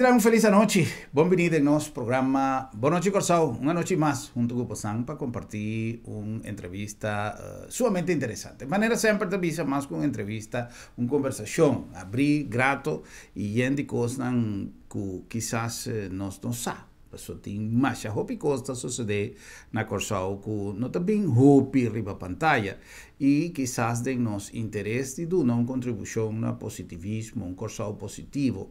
encuentran? um feliz anoche. vindo em nosso programa boa noite Corsal. uma noite mais junto com o Poçan para compartilhar uma entrevista uh, sumamente interessante De maneira sempre te avisa más entrevista, uma conversação Abrir grato e gente que quizás nós não sabemos. mas Pessoa tem mais a e costa suceder na Corsal que não também roupa riba pantalla e quizás de nos interesse de dar uma contribuição no positivismo, um Corsal positivo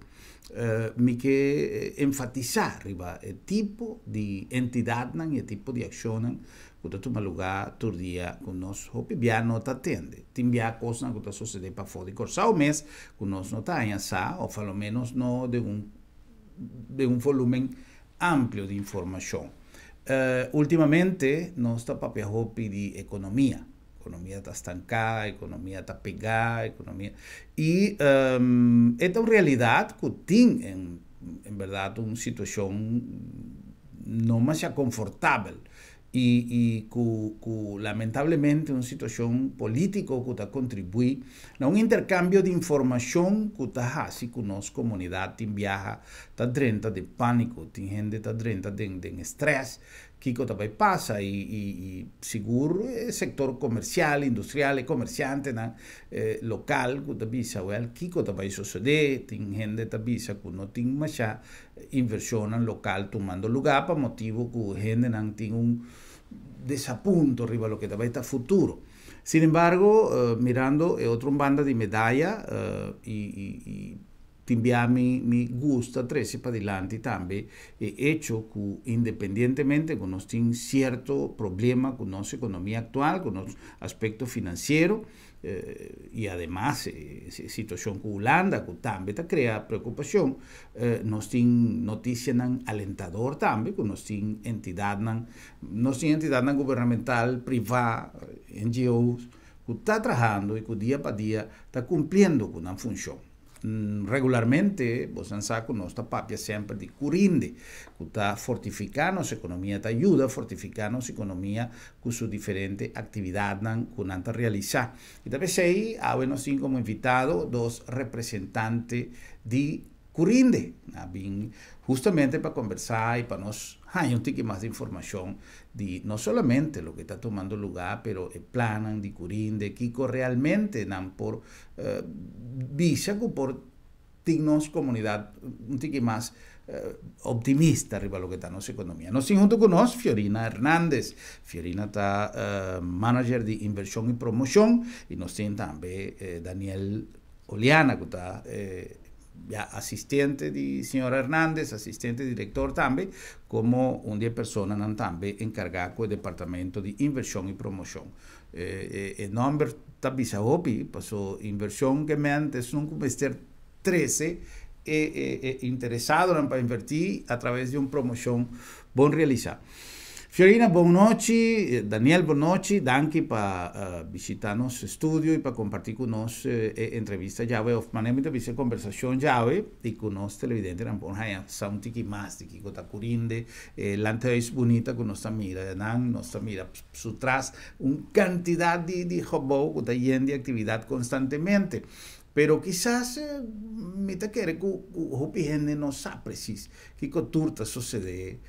eh, mica eh, enfatitzar riba il eh, tipo di entità e tipo di azione che tu maluga tur dia con nos hopi bia no ta tende tim bia cosa che ta succede pa fodi corsa o mes con nos no ta sa o falo menos no de un de un volume ampio di informazione uh, ultimamente no sta papia hopi di economia economía está estancada, economía está pegada, economía y em, esta realidad una realidad, que tiene en verdad una situación no confortable y, y lamentablemente una situación política que contribuye a un intercambio de información que ta hace con nuestra comunidad que viaja está de pánico tin gente está de estrés Kiko pasa? y, y, y, el sector comercial, industrial, comerciante, eh, local, Kiko Tapay sucede, que gente que no tiene eh, inversión local tomando lugar para motivo que gente nan un desapunto arriba lo que también está futuro. Sin embargo, eh, mirando banda de medalla y, y Timbiami me gusta 13 para adelante también he eh, hecho que independientemente con un cierto problema con nuestra economía actual, con nuestro aspecto financiero eh, y además eh, situación con Holanda que también crea preocupación, nos tiene noticias alentador también, con nos entidad nan, nos entidad gubernamental, privada, eh, NGOs, que está trabajando y que día para día está cumpliendo con una función. Mm, regularmente Bolsanza nuestra papia siempre de curinde, que está fortificando economía ayuda fortificarnos fortificando economía con su diferente actividad que han realizar. Y tal vez ahí ah, buenos como invitado dos representantes de Curinde, ah, justamente para conversar y para nos hay ah, un más de información di, no solamente lo que está tomando lugar, pero eh, planan Curín, de Kiko realmente dan por eh, por dignos comunidad un tiki más eh, optimista arriba lo que está nuestra economía. Nos junto con nos Fiorina Hernández. Fiorina está eh, manager de inversión y promoción y nos tiene también Daniel Oliana que está asistente de señora Hernández, asistente director también como una persona personas también incargata del pues, Departamento de inversión y promoción el eh, eh, nombre nombre numero tabisa opi, passo inversión que mente, un 13 interesado para invertir a través de un promoción bon realizada. Fiorina, noches. Eh, Daniel, noches. danke para uh, nuestro estudio y para compartir con nosotros eh, eh, entrevista llave, of manera de conversación llave y con los televidentes rampón un saunti más de que curinde, eh, la lante es bonita con nuestra mira, de nuestra mira, pues, su tras, un cantidad de, de hobo, que está yendo de actividad constantemente. Pero quizás me te quiere que gente no sabe precis, que turta sucede.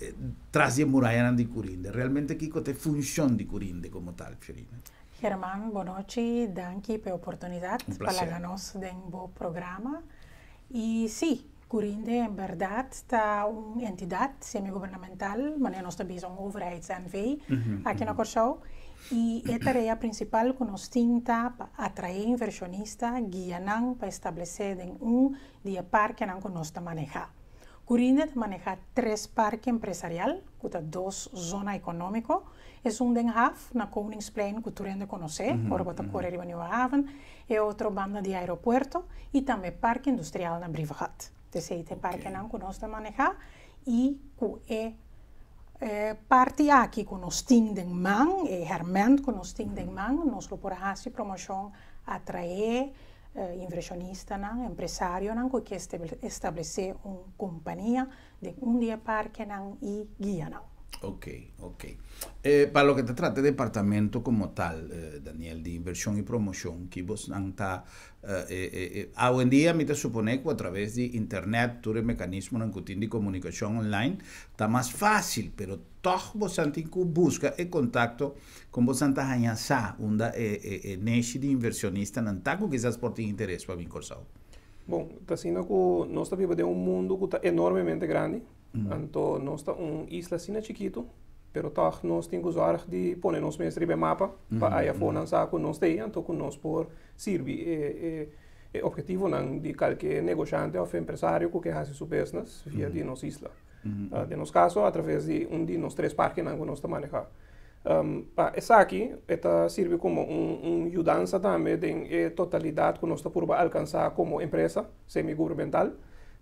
Eh, tras de Curinde. Realmente, Kiko, te función de Curinde como tal, Fiorina. Germán Bonochi, Gracias por oportunidad para ganos de un programa. Y sí, Curinde en verdad está una entidad semigubernamental, maneja nuestra visión overheids-NV aquí en Ocorshow. Y la tarea principal que nos tinta para atraer inversionistas, guiar para establecer un día par que nos maneja. Curinet maneja tres parques empresarial, con dos zonas económico. Es un den half, na Koningsplein cultura que conocer, mm -hmm. por wat correr New haven, y otro banda de aeropuerto y también parque industrial en Brivahat. Entonces este parque okay. parken nan kunos manejar, y ku e eh, parti aki los ting de man, e man, nos lo por hacer promoción atraer, eh, inversionista, empresario, que establece una compañía de un día parque y guía. Ok, ok. Eh, para lo que te trata o departamento como tal, eh, Daniel, de inversión y promoción, que vos anta, eh, hoy eh, dia eh, eh, día, me te supone que a través de internet, mecanismo el mecanismo de comunicación online, está más fácil, pero todo vos anta busca el contacto con vos anta un da eh, de inversionista, nantaco quizás por ti interés para corso. Bom, está sendo que nós estamos vivendo um mundo que está enormemente grande, Mm. Anto, nós está um isla sina chiquito, pero tá nós temos que usar de pôr nós mesmos ribe mapa, para aí a fona mm. saco nós tem, anto com nós por sirvi eh, eh, objetivo nan de qualquer negociante ou empresário que faça fazer sua business via mm-hmm. mm-hmm. ah, de nossa isla. Uh, de nós caso, através de um de nós três parques nan que nós está manejar. Um, pa, essa aqui esta serve como um, um ajudança também de totalidade que nós está por alcançar como empresa semi-governamental.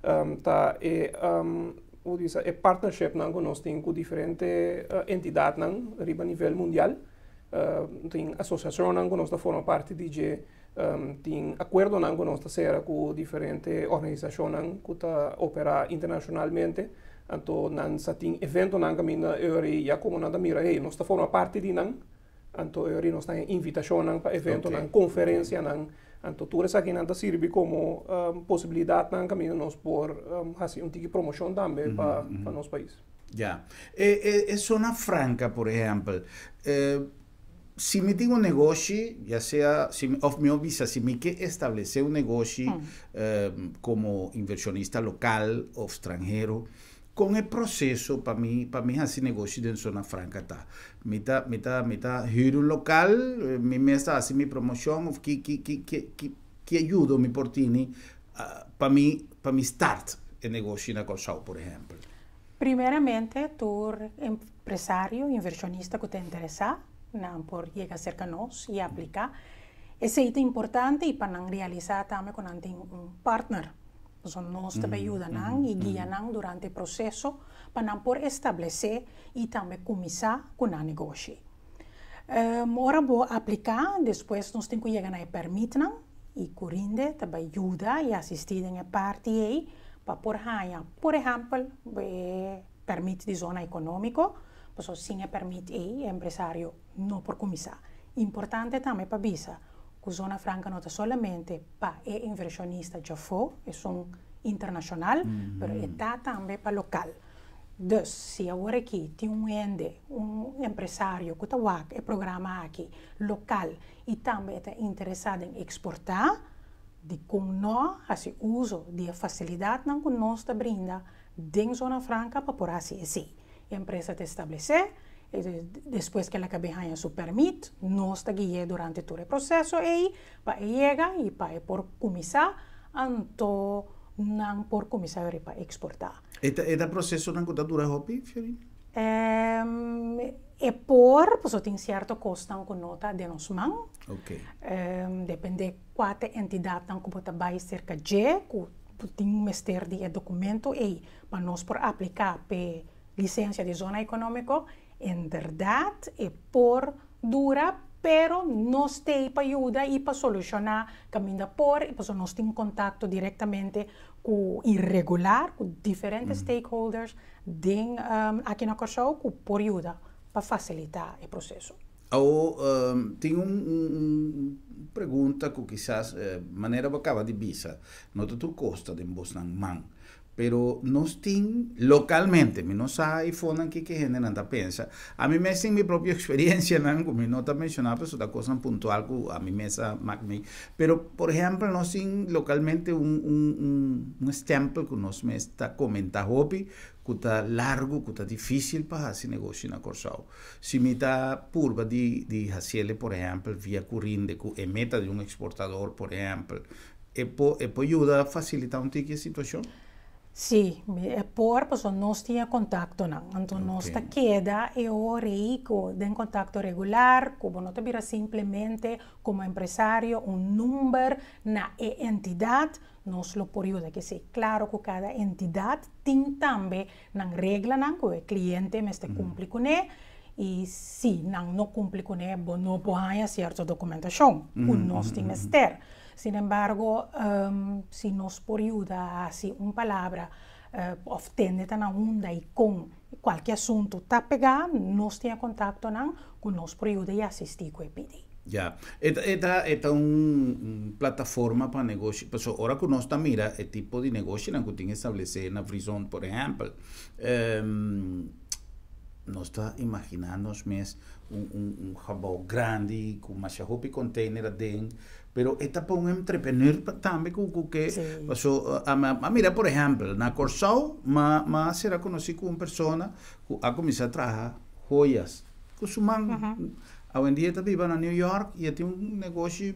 Um, tá, e, um, o disa, e partnership nang nos com diferentes diferente uh, entidad nang riba nível mundial. Uh, ting asociación nang nos da forma parte de que um, ting acuerdo nang nos da sera ku diferente organización nang ku ta opera internacionalmente. Anto nan sa ting evento nang kamina eori ya como nada mira hey, nos da forma parte di nang. Anto eori nos da invitación nang pa evento okay. não conferencia não então, tudo isso aqui ainda serve como um, ehm, possibilidade para caminho por um, ehm, assim, um tipo de promoção também uhum, para, uhum. para nosso país. Já. é eh, eh, zona franca, por exemplo, eh, se me tem um negócio, já seja, se me, of, me avisa, se me quer estabelecer um negócio hum. Mm. Ehm, como inversionista local ou estrangeiro, com o processo para mim para mim assim negócio dentro zona franca tá me tá me tá um local me eh, mesa assim me promoção que que que que que, que ajuda me portini uh, ah, para mim para mim start o negócio na Colchão por exemplo primeiramente tu empresário inversionista que te interessa não por chegar cerca nós e aplicar esse item importante e para não realizar também com um partner son pues, nos te ayudan y guían durante el proceso para poder establecer y también comenzar con el negocio. Em, ahora voy a aplicar, después nos tengo que llegar a permitir y corrinde te ayuda y asistir en el parte para por haya. Por ejemplo, permiso de zona económico, pues sin permite el empresario no por comenzar. Importante también para visa que mhm. Zona Franca não está somente para inversionista já foi, é um internacional, mm -hmm. mas está também para local. Então, se agora aqui tem um ende, um empresário que está aqui, é programa aqui, local, e também está interessado em exportar, de como nós, assim, uso de facilidade que nós está brinda dentro da Zona Franca para por assim, assim. A empresa te estabelecer, después que la cabeja ya su permit, nos está guié durante todo el proceso y para llega y para por comisar, anto nan por comisar y para exportar. ¿Este proceso no dura hopi, Fiorina? Um, e por, posso ter certo costa con nota di nos mão. Ok. Um, depende quanta entidade que você vai cerca de, que tem um mestre de documento e para nós por aplicar para licenza di zona econômica, En verdad, es por dura, pero nos para ayuda e para solucionar, camina por, por pues nos en contacto directamente com irregular, com diferentes mm. stakeholders din, um, aqui na Kosovo, com por ajuda para facilitar o processo. Ou oh, um, tem uma um, pergunta que quizás eh, maneira bacana de visa, não te tu costa de vos na mão. pero no estoy localmente, no hay iPhone que, que genera pensa. A mí me sin mi propia experiencia, no mi nota mencionaba, pero pues, otra cosa puntual a mi mesa me Pero, por ejemplo, no sin localmente un, un, un, un pues, que nos me está comentando Hopi, que está largo, que está difícil para hacer negocio en Corsao. Si me está purba de, de hacerle, por ejemplo, vía Curinde, es meta de un exportador, por ejemplo, ¿e ¿puedo ayudar a facilitar un ticket situación? Sí, eh, por eso pues, no tiene contacto. Entonces, no. okay. no está queda e contacto contacto regular, ¿no? No te mira simplemente como empresario un número, una eh, entidad. no solo ¿de que sea claro que cada entidad. tiene también una regla que el cliente me mm. con él. Y si no cumple con él, no puede hacer cierta documentación, un no tiene que Sin embargo, um, si nos a assim uma palavra uh, obtende na onda e com qualquer assunto tá pegado, nós tinha contato não con nos período e assistir com EPD. Ya, esta, esta, esta un, plataforma para negocio, pues ahora que nos mira el tipo de negocio que tiene establecido en la por ejemplo, um, nos está imaginando mes un, un, un jabón grande con más container dentro pero esta para un entrepreneur tambe ku que sí. a, a, ah, ah, ah, mira por exemplo na Corsao ma ma será conheci com uma pessoa que a começar a trabalhar joias com su man uh -huh. a vendia tá viva a New York e tem um negócio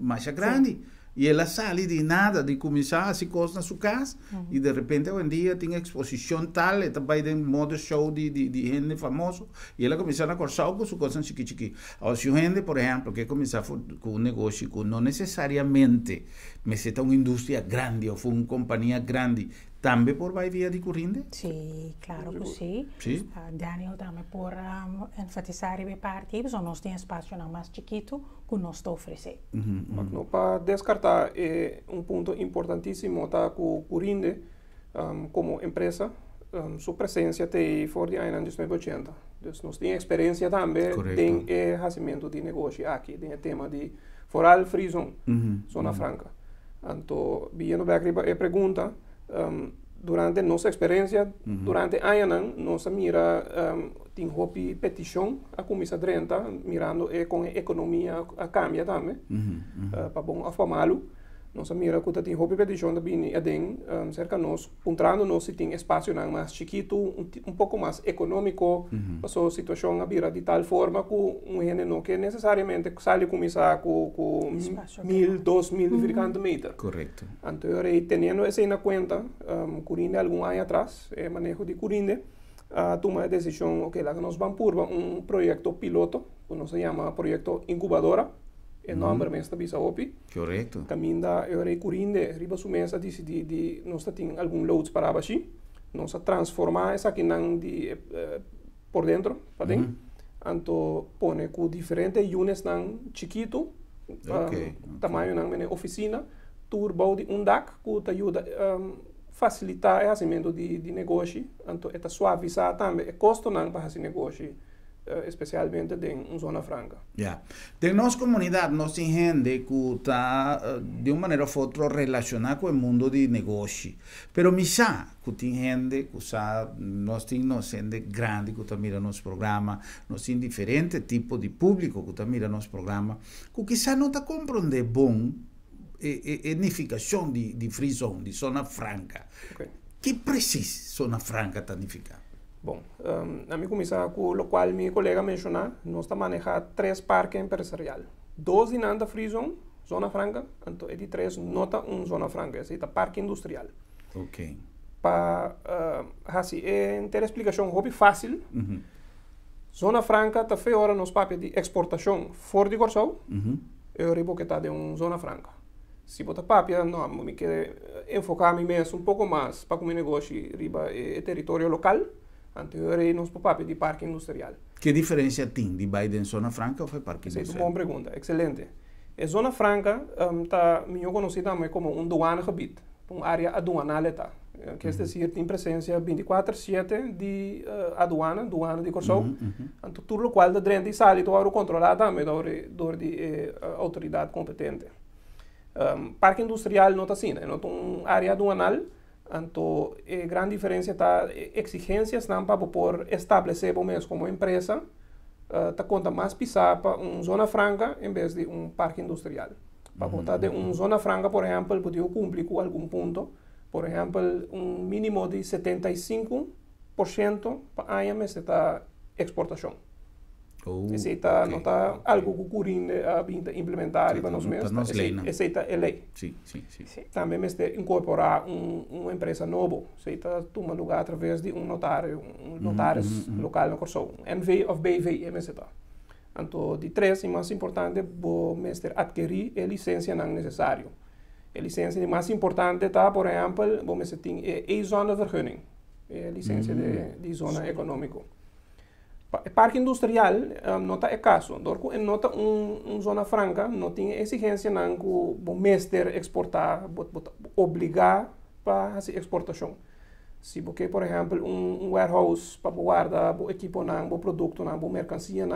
mais grande sí e ela sai de nada, de começar a hacer coisas na sua casa. Uhum. de repente um dia tem exposição tal, ella va a um modo show de, de, de, gente famoso. e ela começa a acordar com suas coisas em chiqui chiqui. se o gente, por exemplo que começar com um negócio, que necessariamente necesariamente necesita uma indústria grande ou uma companhia grande, também por vai via de corrente? Sim, claro que sim. sí. Uh, ah, Daniel, também por um, enfatizar y partir, nós temos espaço não mais chiquito que nós te oferecendo. Mas mhm, mhm. não Para descartar é eh, um ponto importantíssimo tá com corrente um, como empresa, um, sua presença tem fora de ano 1980. Então, nós temos experiência também em eh, nascimento de negócio aqui, tem o tema de foral free zone, mhm, zona franca. Então, vindo para a pergunta, um, ehm, durante nossa experiência, uhum. durante anos, nossa mira ehm, um, tem hobby petição a comissa drenta, mirando e com a economia a cambia também, uh, uhum, uhum. eh, para bom afamá-lo nossa mira que tem hobby petição da bini aden um, cerca nós entrando nós se tem espaço não mais chiquito um, um pouco mais econômico uhum. passou a situação a de tal forma que um gene não que necessariamente sai começar com, com mil dois mil uhum. meter. metros correto eh, então aí tendo isso na conta um, curinde algum ano atrás é manejo ah, de curinde a uh, tomar a decisão ok lá que nós vamos por um projeto piloto que não se chama projeto incubadora Mm. e nombra mm. mensa bisa opi. Correto. Caminda eure curinde riba su mesa di di di non sta tin algun loads para bashi, non sa transforma esa che nan di eh, por dentro, então Mm. Anto pone cu diferente yunes nan chiquito, okay. um, tamanho nan mene oficina, turbo di un DAC cu ehm, ta ayuda um, facilitar o desenvolvimento de, de negócio, é tá suavizar também, é custo não para esse negócio. Eh, especialmente de uma zona franca. Yeah. nossa comunidade, temos gente que está eh, de uma maneira ou outra relacionada com o mundo de negócio. Mas, me sabe que tem gente que sabe, nós temos gente grande que está mirando nosso programa, nós temos diferentes tipo de público que está mirando nosso programa, que quizá não está compreendendo bom a eh, unificação de, de free zone, de zona franca. Okay. Que precisa zona franca tanificar? Bom, um, a mí comienza con o qual meu colega mencionó, nós está manejando três parques empresariais. dois en Anda Free Zone, zona franca, então tres três está um zona franca, é decir, parque industrial. Ok. Para, uh, así, ter ter explicación, hobby fácil, uh -huh. zona franca está feita nos papéis de exportação fora de Corsau, uh -huh. eu ribo que está de uma zona franca. Se botar papia, não, me quer enfocar me mesmo um pouco mais para o meu negócio riba é, eh, território local anteriori nos papéis de parque industrial. Que diferença tem de Biden Zona Franca ou Parque Industrial? é uma boa pergunta, excelente. A Zona Franca está um, tá, melhor conhecida como um habit, uma área aduanal, tá? Eh, que é uhum. dizer, tem presença 24-7 de uh, aduana, aduana de Kosovo, uhum, uhum. Então, tudo o qual de dentro sai, tu o controlada também por de eh, autoridade competente. Um, parque industrial não está assim, é não é uma área aduanal, Entonces, eh, la gran diferencia está eh, exigencias, para por para poder como empresa, está uh, más más pisar para una zona franca en vez de un parque industrial. Para contar de una zona franca, por ejemplo, podría cumplir con algún punto, por ejemplo, un mínimo de 75% para a está exportación Oh, aceita, tá, okay. não está okay. algo que o Curim né, a implementar para nós mesmos. Para nós lei, né? tá, é lei. Sim, sim, sim. Também mesmo incorporar um, uma empresa nova, aceita tá tomar lugar através de um notário, um uhum, notário mm -hmm. local no Corso, um NV of BV, é etc. Então, de três, e mais importante, o mestre adquirir a licença não necessário. A licença mais importante está, por exemplo, o mestre tem é, a zona de vergunning, é a licença mm -hmm. de, hum, de zona econômica. Parque industrial eh, no es caso. Eh, nota una zona franca no tiene exigencia de que exportar, obliga para a exportação. si Si por ejemplo un warehouse para guardar equipo, o producto, a mercancía,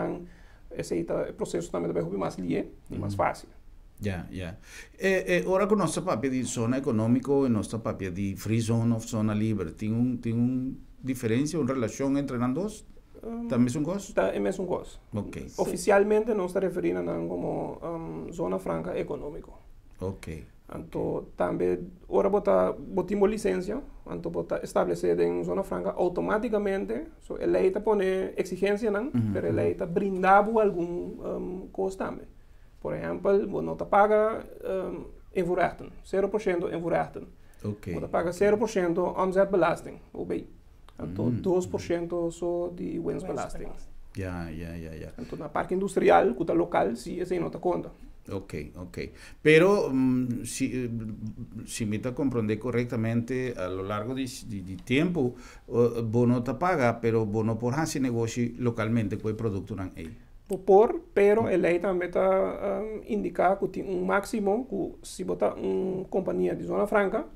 ese proceso también também debe ser más fácil. Ya, ya. Eh, ahora con nuestra papel de zona económico y nuestra papel de free zone of zona libre, ¿tiene una diferencia, una relación entre las dos? Hum. Também é um gosto? Tá, é mesmo um gosto. Oficialmente não está referindo a como um, zona franca econômica. Ok. Então, também, ora botar botimos licença, então botar estabelecer em zona franca, automaticamente, so, eleita é põe exigência, não, uhum. pero eleita é uhum. brindava algum um, custo também. Por exemplo, você não paga um, em Vurachten, 0% em Vurachten. Ok. Você paga 0% ou bem 2% de de winds Ya, ya, ya, ya. Entonces, la parque industrial, está local, sí, ese no otra cuenta. Ok, ok. Pero mm, si, eh, me está comprende correctamente, a lo largo de, tiempo, uh, no paga, pero vos no por hacer negocio localmente con el producto en él. Por, pero mm. la ley también está um, ah, indicada que tiene un máximo, que si vota una compañía de zona franca,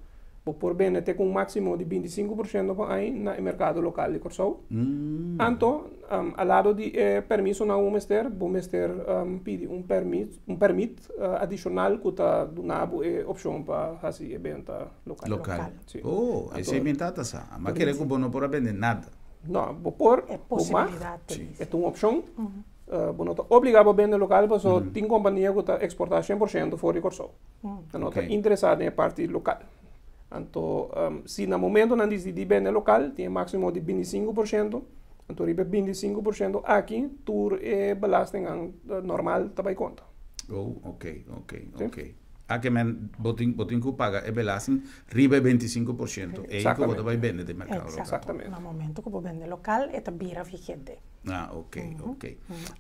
por BNT com um máximo de 25% aí no mercado local de Corsou. Mm. Hum. Então, um, ao lado de eh, permisso na Umester, Bumester um, pede um permit, um permit uh, eh, adicional que está do nabo é opção para fazer evento local. Local. local. Oh, então, esse é inventado, sa. Mas querer que não pode vender nada. Não, vou pôr. É possibilidade. É uma opção. Uhum. Uh, eh, bueno, obrigado a vender local, porque uhum. tem companhia que está exportando 100% fora de Corsou. Uhum. Então, tá okay. está interessado em parte local. anto um, en el momento que se de bem local, tiene máximo de 25%, entonces ribe 25% aquí es eh, belasting eh, normal também cuenta. Oh, ok, ok, okay. ok. Ah, a que me botin botin que paga es belasting ribe 25%. É isso que va a vender de mercado local. en el momento que vos vende local, la bira vigente. Ah, ok, okay. ok.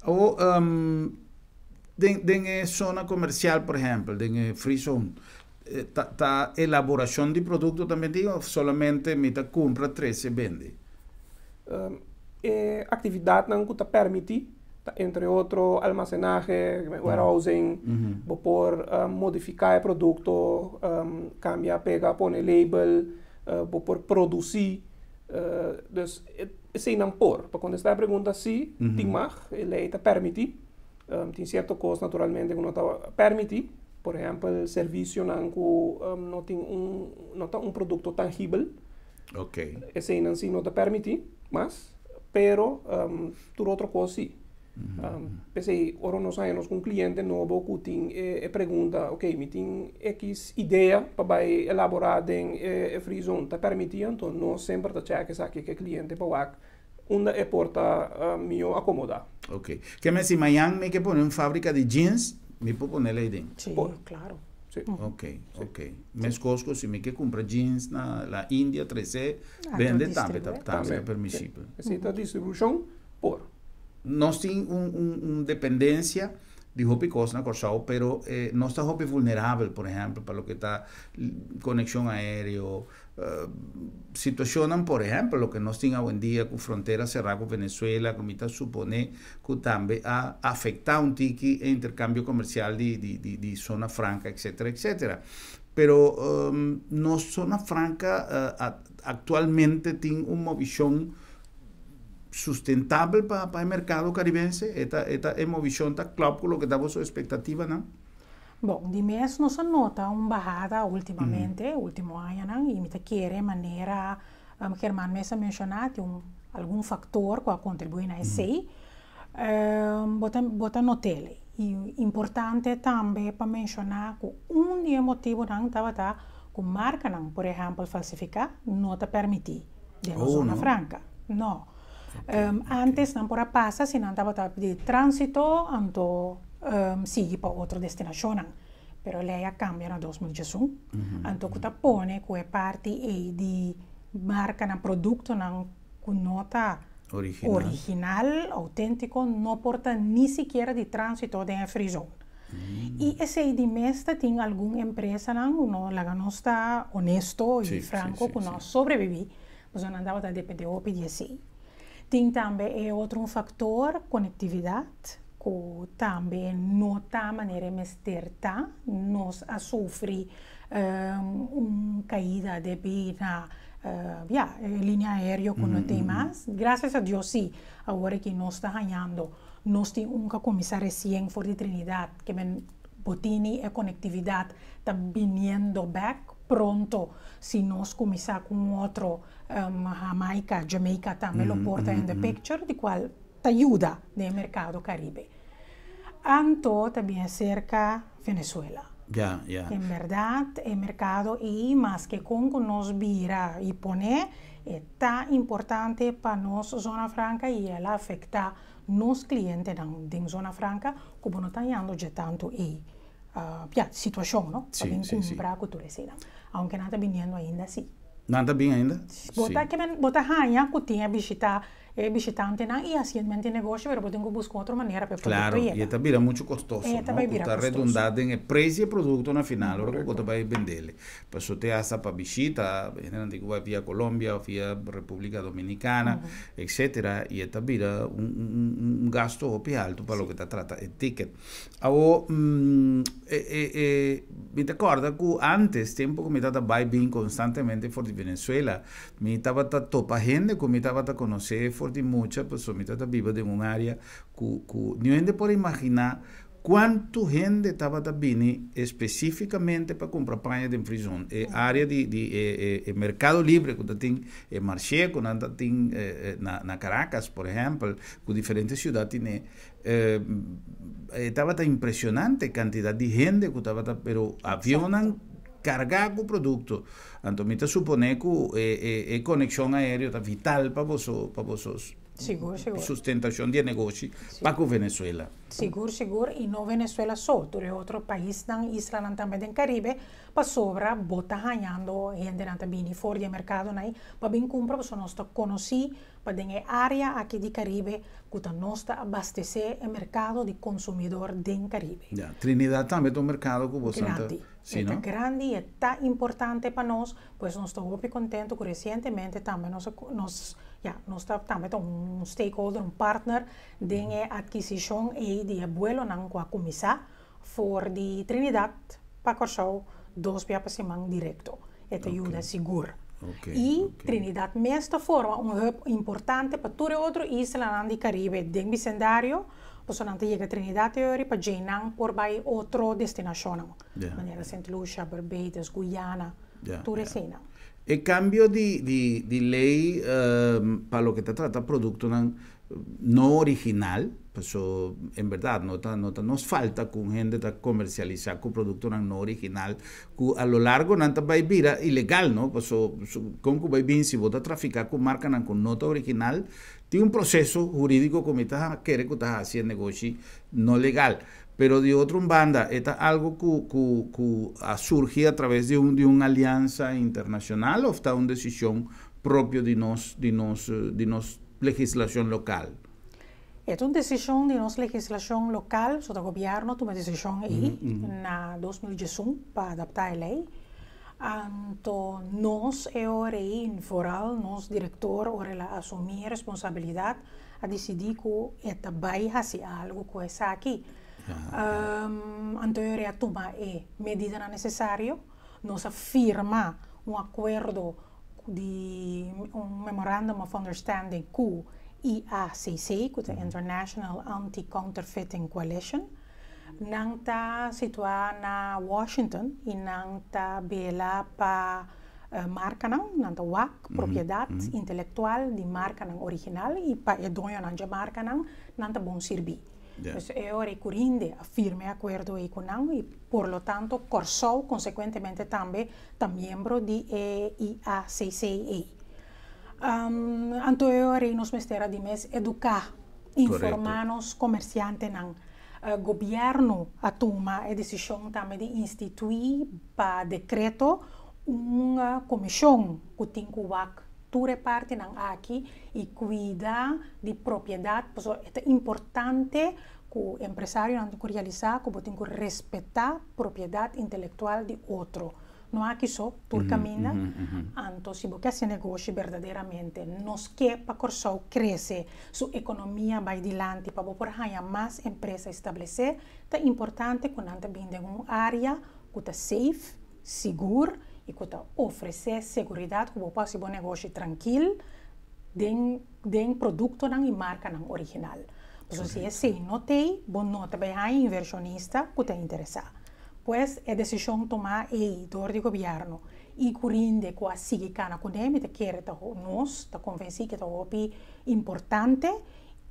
O um, en um, eh, den, zona comercial, por ejemplo, den eh, free zone, Eh, ta, ta elaboración de producto también digo, solamente mita compra 13 vende. Um, e eh, actividad nan kuta permiti, entre otro almacenaje, warehousing, uh -huh. bo por um, modificar el producto, um, cambia, pega, pone label, uh, bo por producir. Uh, dus het is een ampor. Para contestar a pregunta, sí, uh -huh. tin mag, ele está permiti. Um, tin cierto costo, naturalmente, que uno está permiti por ejemplo, el servicio nanku um, no tiene un, no un producto tangible. Ok. Ese en sí no te permite más, pero um, tu otro cosa sí. Mm -hmm. Um, pensei, ora nós saímos com um cliente novo que tem eh, e pergunta, ok, me tem X ideia para elaborar em eh, e frisão, te permite, então nós sempre te checamos aqui que cliente para onde é porta uh, melhor acomodar. Ok. Que me se amanhã me que pôr uma fábrica de jeans Mi può poner la Sí, claro. Sì. Ok, ok. Me scosco si me que compra jeans na, la India 3C ah, vende también. también, per me. sì. necesita la por. No Non un, un, dijo no Corsao, pero eh, no está Hopi vulnerable, por ejemplo, para lo que está conexión aéreo, Uh, eh, por ejemplo, lo que no tenga buen día, con frontera cerrada con Venezuela, como supone que también ha afectado un tiki e intercambio comercial de, zona franca, etcétera, etcétera. Pero um, no zona franca eh, actualmente tiene un visión sustentável para, para o mercado caribense? Esta, esta Hemovision está claro pelo que estava sua expectativa, não? Bom, de mês nós nota uma barrada ultimamente, uhum. último ano, não? e me de maneira, um, me mencionou, um, algum fator que contribui na SEI, uhum. um, bota notele. E importante também para mencionar que um dia motivo não estava tá, com marca não, por exemplo, falsificar, não te permitir, de oh, zona não. franca. Não. Em, antes, antes podía pasa, si andaba de tránsito, ando um, em, sigue para otra destinación. Pero lei cambió en 2021. Mm -hmm. Entonces, tapone, que parte de de marca na producto na nota original. original, auténtico, no porta ni siquiera de tránsito de frisón. Mm. Y e ese de mesta tiene alguna empresa, no, la no está honesto y e franco, que no sobrevivió. pues no andaba de PDO, PDSI. Tem también otro factor, conectividad, fator, conectividade, que también no a maneira mesterta, Nos a está um, caída de vida eh, línea aérea con los mm, mm, mm. gracias a Dios sí, ahora que no está ganhando, no tiene nunca comisario recién fuera de Trinidad que me botini e conectividade está viniendo back pronto si nos comienza con otro em, Jamaica, Jamaica también lo porta en the picture, de qual te de mercado caribe. Anto también cerca Venezuela. Ya, ya En verdad, el mercado y más que Congo nos vira y pone es tan importante para nos zona franca y él afecta a los clientes de zona franca como no están yendo tanto ahí. uh, yeah, não? ¿no? Sí, También sí, comprar cultura sí. Aunque no está viniendo ainda, sim. Não bem ainda? Botar que botar rainha que tinha visita Eh, visitante na y haciendo mantiene negocio pero pues tengo tengo que buscar otra manera. para hacerlo Claro, y esta vira mucho está mira esta vira está en el precio y producto na final, lo que você vai vender. usted para pues visita, geralmente vía colombia o vía República Dominicana, etcétera y Y esta vira un un, o gasto alto para lo que te trata el ticket. Ahora, mm, eh, eh, eh, me acuerdo que antes, tiempo que me estaba constantemente por Venezuela, me estaba topa gente que me estaba forte em muitas pessoas, me está viva de uma área que, que ninguém pode imaginar quanto gente estava vindo especificamente para comprar panha de frisão. Eh, é área de, de, de é, é mercado livre, quando tem é, marché, quando tem é, eh, eh, na, na Caracas, por exemplo, com diferentes cidades, né? estava é, impressionante a quantidade de gente que estava, mas aviam cargar o produto. Então, me suponho que a conexão aérea está vital para vocês. Para vocês. Sigur, sigur. sustentación de negocios para con Venezuela. Sigur, sigur. Y no Venezuela solo. Todo otro país, dan Israel también del Caribe, para sobra, botas ganando gente también fuera del mercado, para bien comprar, porque nosotros conocí, para pues, tener área aquí del Caribe, que nosotros abastecer el mercado de consumidor del Caribe. Ya. Trinidad también es un mercado que vos grande. Sí, ¿no? grande y tan importante para nosotros, pues nosotros muy contentos que recientemente también nos, nos no está también un stakeholder, un partner de eh, adquisición y de abuelo en la comisa por que Trinidad, show dos viajes directo. Esto okay. ayuda seguro. Okay, y Trinidad Trinidad esta forma un hub importante para todo otro isla en el Caribe, de Bicendario, pues antes llega Trinidad y para llenar por by otro destinación. Yeah, Manera Santa Lucia, Barbados, Guyana, yeah, Turecina. Yeah. El cambio de ley em, para lo que te trata, producto no original, pues en verdad no, nos falta con gente que comercializar con producto no original que a lo largo nanta ilegal no pues con que si vota traficar con marca con nota original tiene un proceso jurídico que que haciendo negocio no legal pero de otra banda, es algo que, surgió a través de, un, de una alianza internacional o está una decisión propia de nuestra de nos, eh, de nos legislación local? Es una decisión de nuestra legislación local, sobre el gobierno tomó decisión y en para adaptar la ley. Anto nos e ore foral nos director la asumir responsabilidad a decidir que esta va a algo que está aquí. Um, ehm, anterior a tomar eh, é medida necessária, nós firma um acordo de um memorandum of understanding com IACC, que é International Anti-Counterfeiting Coalition, não está situada na Washington e não está bela para uh, marca não, não está WAC, propriedade intelectual de marca não original e para edonho não de marca não, não está bom servir. Yeah. Dus a firme acordo com a e, por lo tanto, Corsou, consequentemente, também também membro de EIACCE. Um, anto e nos mestera de mes educar, informarnos comerciantes nan uh, eh, governo atuma a decisão também de instituir para decreto uma comissão que tem cultura é parte não há aqui e cuidar de propriedade é importante que o empresário não tem que realizar que tem que respeitar a propriedade intelectual de outro não há que só por uhum, caminho uhum, uhum. então se você se negócio verdadeiramente nos que para Corsol crescer sua economia vai adiante para poder mais empresas estabelecer é importante que não tem uma área que está safe seguro escuta, oferecer segurança como possível um negócio tranquilo, den, den produto não e marca original. Então, se assim não tem, bom nota bem inversionista que te interessa. Pois é decisão tomar e dor de governo e curinde com a sigue cana com ele, te quer tá nós, tá convenci que tá opi importante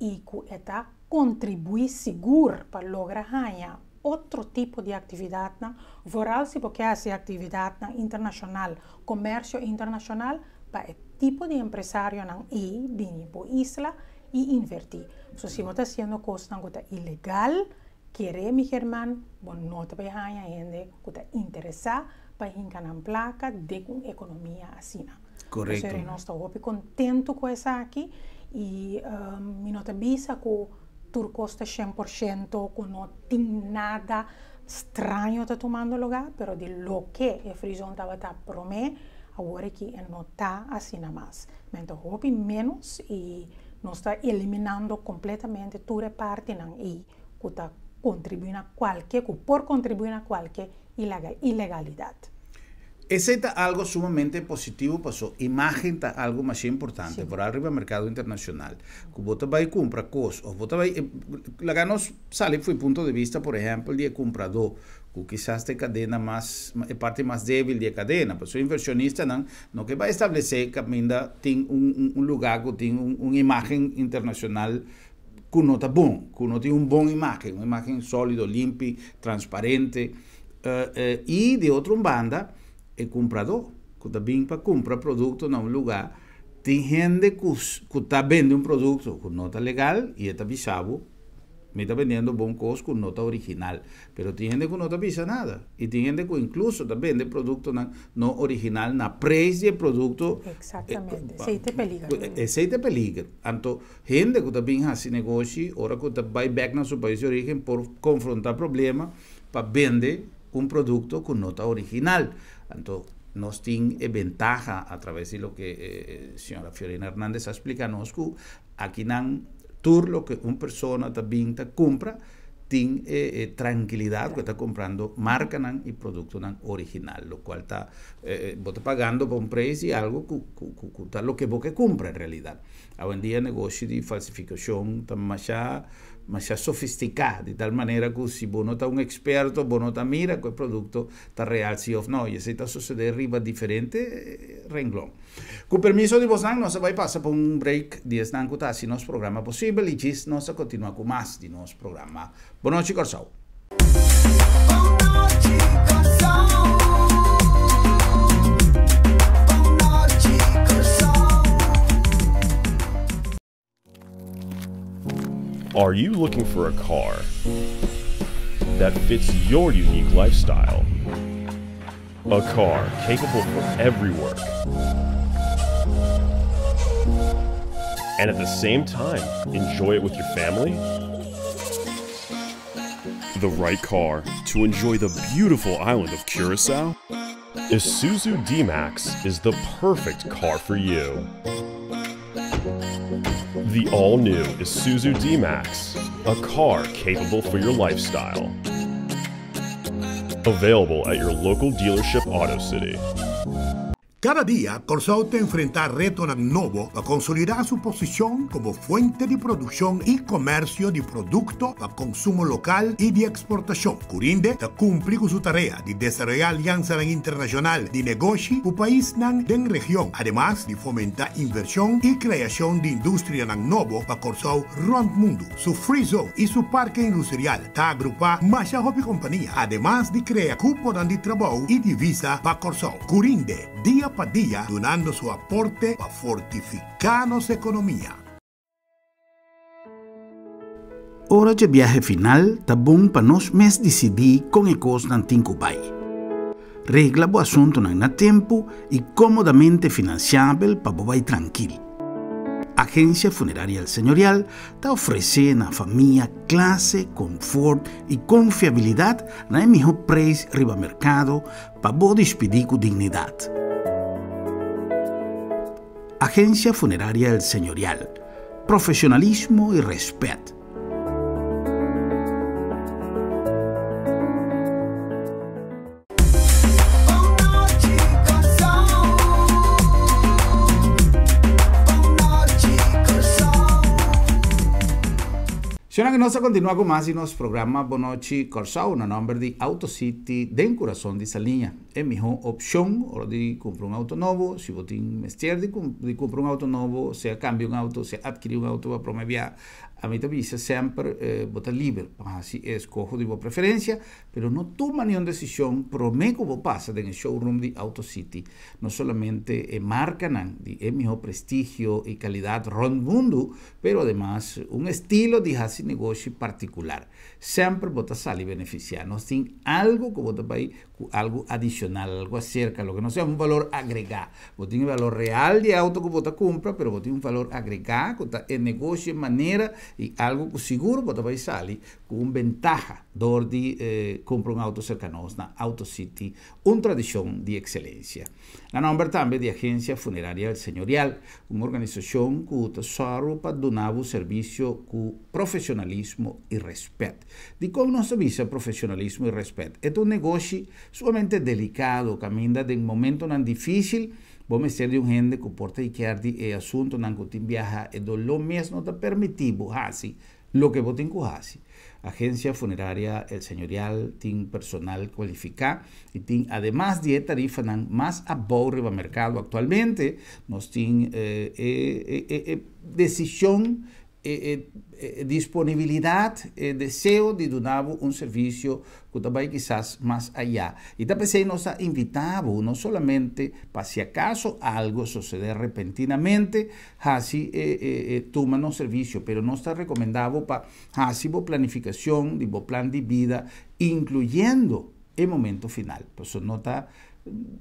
e que está contribui seguro para lograr outro tipo de atividade Vooral porque hace actividad internacional, comercio internacional, para el tipo de empresario y por isla y invertir. So, si está haciendo cosas ilegal, quiere mi hermano, bueno, no te a gente que te interesa para hincar en placa de una economía así. Correcto. Entonces, no estoy contento con eso aquí y um, mi nota visa que turco está 100% que no tiene nada extraño está tomando lugar, pero de lo que el frisón estaba tá para está así nada no está nada más, está menos y no está eliminando completamente toda parte y que está contribuyendo a que por contribuir a cualquier ilegalidad. Excepto algo sumamente positivo pasó. imagen está algo más importante. Por arriba mercado internacional. Cuando va a comprar cosas. Eh, la ganos sale Fue punto de vista, por ejemplo, de comprador. Que quizás de cadena más eh, parte más débil de cadena. Pues un inversionista no que que a establecer que Minda tiene un lugar que tiene una imagen internacional que no está buena, Que no tiene una buena imagen, una imagen sólida, limpia, transparente. Eh, y de otro banda el comprador, que también para comprar en un lugar. tiene gente que está un producto con nota legal y está pisado. Me está vendiendo buen costo con nota original. pero tiene gente que no está pisa nada. y tiene gente que incluso está vende producto no no original na precio producto. Exactamente, eh, Exactamente, Eh, Aceite peligro. Eh, eh, aceite peligro. Anto gente que a hacer negocios ahora que está en back su país de origen por confrontar problemas para vender un producto con nota original. Tanto nos tiene eh, ventaja a través de lo que eh, eh, señora Fiorina Hernández explica, que aquí nan todo lo que una persona también ta compra tiene tranquilidad que está comprando marca y producto original, lo cual está pagando por un precio y algo que, lo que vos que compra en realidad. Hoy en día negocio de falsificación está más allá ma si è di tal maniera così buono da un esperto, buono da mira, quel prodotto da realzi of noi, se da succedere riva differente, eh, renglon. Con permesso di Bosan, non si vai passa per un break di stanco tassi il nostro programma possibile, e non si continua con mas di nostro programma. Buonanotte, ciao! Buonanotte, Corsau. Are you looking for a car that fits your unique lifestyle? A car capable for every work. And at the same time, enjoy it with your family? The right car to enjoy the beautiful island of Curacao? Isuzu D-Max is the perfect car for you. The all new Isuzu D Max, a car capable for your lifestyle. Available at your local dealership Auto City. Cada día te enfrenta retos nuevos para consolidar su posición como fuente de producción y comercio de productos para consumo local y de exportación. Curinde cumple con su tarea de desarrollar alianzas internacionales de negocio con país en la región, además de fomentar inversión y creación de industria nan nuevo para Corsao rond mundo. Su free zone y su parque industrial está agrupa más hobby compañía, además de crear cupo de trabajo y divisa para Corsao. Curinde, día Carolina Padilla donando su aporte a Fortificanos Economía. Hora de viaje final, tabum para nos mes decidí con el Constantin bay. Regla bo asunto en tiempo y cómodamente financiable para bobay tranquilo. Agencia Funeraria El Señorial te ofrece na familia clase, confort y confiabilidad na el mejor precio riba mercado para bo despedir con dignidad. Agencia Funeraria El Señorial. Profesionalismo y respeto. que nos continúa con más y nos programa Bonochi Corsao, una nombre de Auto City corazón de esa línea. Es mejor opción, ahora de comprar un auto nuevo, si vos mestier de, comprar un auto nuevo, sea cambio un auto, sea adquirir un auto a promover a mí te dice siempre eh, libre, así ah, escojo de vos preferencia, pero no toma ni una decisión, promé como pasa en el showroom de Auto City, no solamente eh, marca, marcan es mejor prestigio y calidad rond mundo, pero además un estilo de así negócio particular. Sempre você sai beneficiar. Nós tem assim, algo que para vai algo adicional, algo acerca, lo que não seja um valor agregado. tem um valor real de auto que você compra, pero você tem um valor agregado, que está en negocio, maneira e algo que seguro vos te vais com salir ventaja dor de eh, compra um auto cercano na Auto City, una tradición de excelencia. La nombra también de Agencia Funeraria senorial, uma organización que serve para donar um serviço com profissionalismo e respeito. De cómo nos avisa profissionalismo e respeito? é um negocio sumamente delicado, caminda de un momento tan difícil, vamos ser de un gente que porta que chiardi e eh, asunto nan cotin viaja e lo mismo te permitivo así ah, lo que hacer. así. Ah, Agencia funeraria el señorial tiene personal cualificado y tin además de tarifa nan más aborreba mercado actualmente nos tin eh, eh decisión eh, eh, eh, disponibilidad, deseo de donar un servicio que también quizás más allá. Y también nos invitaba, no solamente para si acaso algo sucede repentinamente, así toman un servicio, pero no está recomendado para así planificación, de plan de vida, incluyendo el momento final. Por pues eso no está,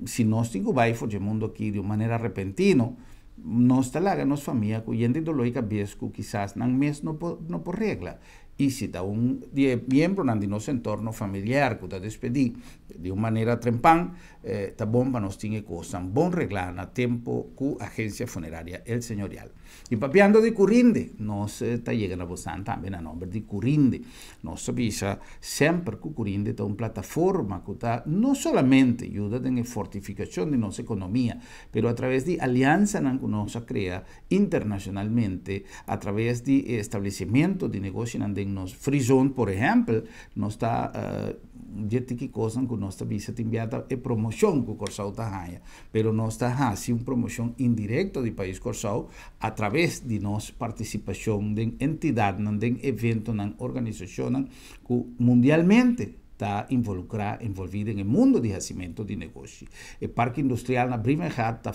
si no, digo, va a mundo aquí de una manera repentina, nos talaga nos familia cuya lo es que quizás mes no por, no por regla y está un miembro en nuestro entorno familiar, que te despedí de una manera trempán, eh, bomba nos tiene cosa, bon a tiempo, cu agencia funeraria, el señorial. Y papiando de Curinde, nos está llegando a Bosán también a nombre de Curinde. Nos avisa siempre que Curinde está una plataforma que no solamente ayuda en la fortificación de nuestra economía, pero a través de alianza que nos crea internacionalmente, a través de establecimiento de negocios en nos free zone, por exemplo, nós está uh, eh, gente que coisa que nós visa te enviada é promoção que o Corsau está ganha, pero nós está assim uma promoção indireta do país Corsau através de nossa participação de entidade, de evento, de organização que mundialmente está involucrada, envolvida no mundo de jacimento de negócio. O parque industrial na primeira está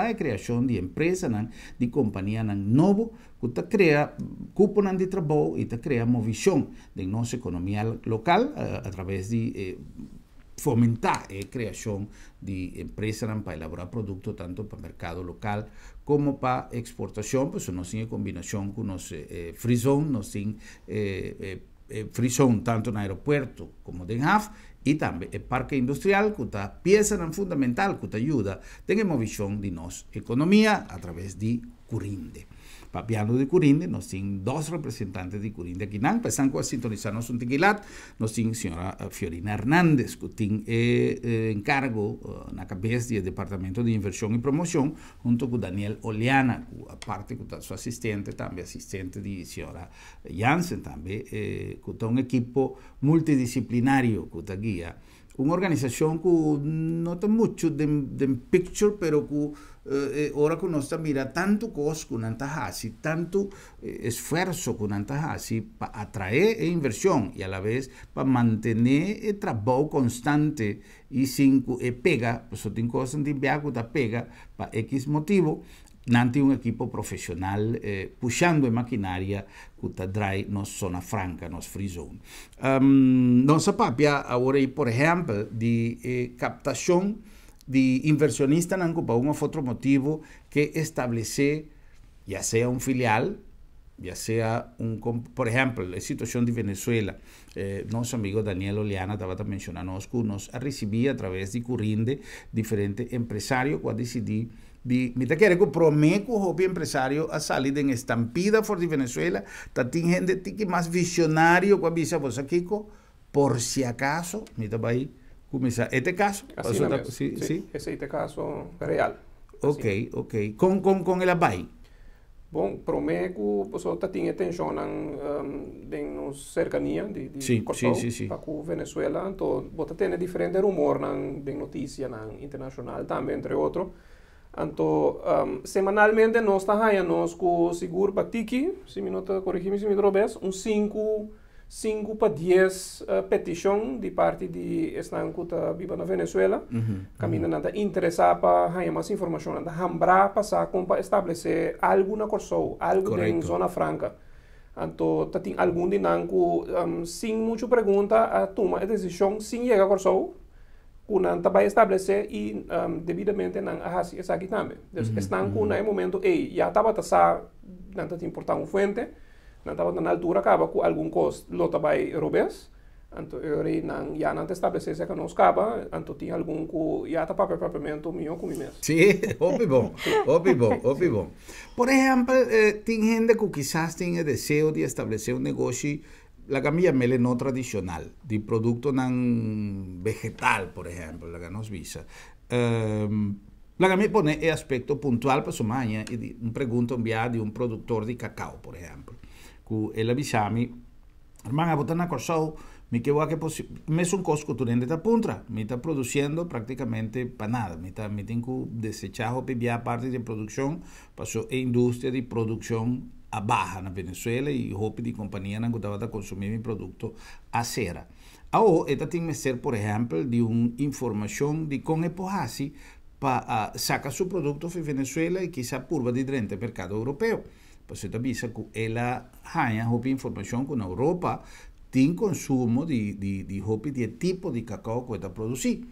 a a criação de empresas, de companhias novas, te crea cupos de trabajo y te crea visión de nuestra economía local a través de eh, fomentar la eh, creación de empresas para elaborar productos tanto para el mercado local como para exportación, pues no sin combinación con los eh, free zone, no sin eh, free zone tanto en aeropuerto como en HAF y también el parque industrial, que una pieza fundamental, que te ayuda, tenemos visión de nuestra economía a través de Curinde. Papiano de Curinde, nos sin dos representantes de Curinde Quinán, están a sintonizarnos un tiquilat, nos la señora eh, Fiorina Hernández, que tiene eh, eh, encargo en la cabeza del Departamento de Inversión y Promoción, junto con Daniel Oleana, aparte con su asistente, también asistente de señora Jansen, también, eh, con un equipo multidisciplinario que guía. Una organización que no mucho de, de picture, pero que Eh, eh, ora conosca mira tanto costo com antahasi, tanto eh, esforço com antahasi para atrair a inversão e a la vez para manter o trabalho constante e cinco e pega, só tem coisa de viago da pega para X motivo, nanti un equipo profesional eh, puxando e maquinaria cuta drai nos zona franca, nos free zone. Um, ehm, nossa papia agora, por exemplo, de eh, captação de inversionista ocupado uno un otro motivo que establece ya sea un filial, ya sea un, por ejemplo, la situación de Venezuela, eh, nuestro amigo Daniel Oleana estaba también mencionando que nos recibía a través de Currinde, diferentes empresarios cuando decidí de, me querer que o hobby empresario a salir en estampida por de Venezuela, tatín gente que más visionario cuando dice, vos aquí, por si acaso, me ahí, começar. Pues este caso, Así Sí, sí. Ese este caso real. Ok, ok. ¿Cómo, con el ele Bueno, Bom, promego, pessoal tá tiene atención um, de nos cercanía, de, de Sí. Sí, sim, Venezuela, Entonces, bota tem diferente rumor nan, de noticias nan, internacional también, entre otros. Entonces, um, semanalmente nos está haianos nosotros, seguro batiki, si me nota, corrigir-me se me un 5 5 para 10 uh, de parte de Estão Kuta Biba na Venezuela. Uhum. -huh. Caminho uhum. nada interessar para ganhar mais informação, nada hambrar, passar como para estabelecer algo na Corsou, algo em Zona Franca. Então, tá tem algum de nanco, um, sem muita pergunta, a toma a decisão, sem chegar a Corsou, está para estabelecer e um, debidamente nang essa esaki também. Então, mm -hmm. Uhum, estão uhum. momento, ei, já estava tá sa, não tá importar um fuente, Estava na altura acaba com algum costo lota vai robes. Anto ori nan ya nan estabelecer que não escapa, anto tinha algum cu ya tapa papamento meu com mim mesmo. Sim, óbvio bom, óbvio bom, bom. Por exemplo, eh, tem gente que quizás tenha desejo de estabelecer um negócio la camilla mele no tradicional, de producto nan vegetal, por exemplo, la que nos visa. Um, la camilla pone el aspecto puntual para su maña y pergunta un pregunta de un productor de cacao, por exemplo ku elabisami hermana botana me mi que que mes um cosco turende ta puntra Me está produzindo praticamente para nada Me está que desechar desechado pibia parte de produção passou a indústria de produção a barra na Venezuela e roupa de companhia não gostava de consumir meu produto a cera. A o, esta tem que ser, por exemplo, de uma informação de como é possível para uh, sacar seu produto de Venezuela e quizá curva de dentro do mercado europeu. esto bisa que la haya hopi información con Europa ¿tiene consumo de de de hopi de tipo de cacao que está producido.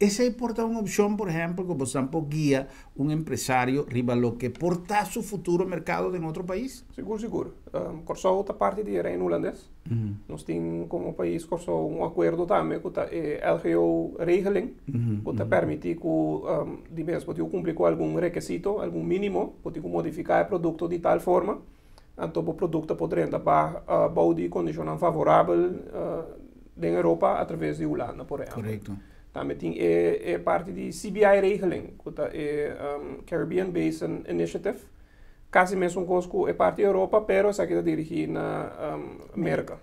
Esa importa uma opción, por exemplo, como tampoco guía un empresario Ribaloque portar seu futuro mercado en outro país? Seguro, seguro. Um, outra parte de reino holandês. Uhum. Nós temos como país corsó um acordo também com a LGO regeling, que te eh, permite que um, de cumprir algum requisito, algum mínimo, que modificar o produto de tal forma, então o produto poderá para uh, ah, body condição favorável uh, ah, Europa através de Holanda, por exemplo. Correto. Daarmee tá, ting e, e parte die CBI-regeling, kuta e um, Caribbean Basin Initiative. Kasi mesmo cosco é parte Europa, pero sa kita dirigi na um, América.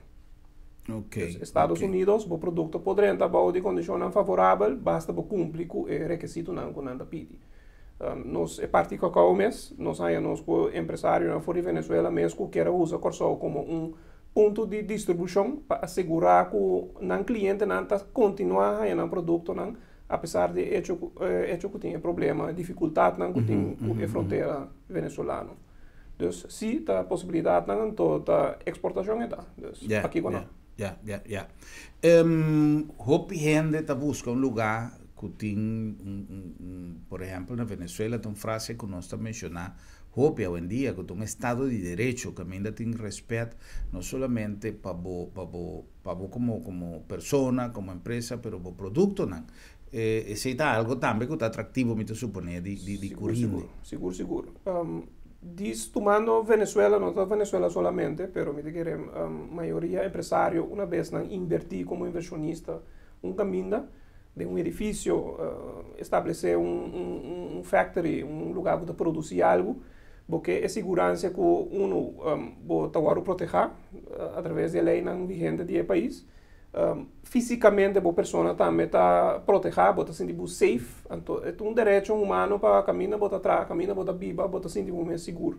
Okay. Os Estados okay. Unidos, o produto podrenta ba de condições favoráveis, basta bo cumprir o requisito não que nada pidi. Um, nós é parte cacau mes, nós aí nos com empresário na fora Venezuela mesmo que era usa corso como um ponto de distribuição para assegurar que o cliente não está continuando a o produto não apesar de hecho hecho que tinha problema dificuldade não que tem uhum, uhum, a uhum. fronteira venezuelana então sim tá a possibilidade não então a exportação está yeah, aqui com yeah. já. ja, ja. Um, gente tá busca um lugar que tem, um, um, um, por exemplo, na Venezuela, tem uma frase que nós está mencionando, buen día con un Estado de derecho que ainda tiene respeto no solamente para vos como, como persona, como empresa, pero para producto produto. Eh, y algo también que está atractivo me suponho, de, de, de seguro, seguro, seguro, um, tomando Venezuela, no solo Venezuela solamente, pero me que um, mayoría um, maioria empresário, una vez não invertí como inversionista, un camino de un edificio uh, establecer un un factory, un lugar para producir algo, porque é segurança que uno um, vou proteger eh, através da lei não vigente do país um, fisicamente a pessoa também está protegida, bota sentir safe, então é um direito humano para caminhar, bota atrás, caminhar, bota viva, bota sentir um seguro.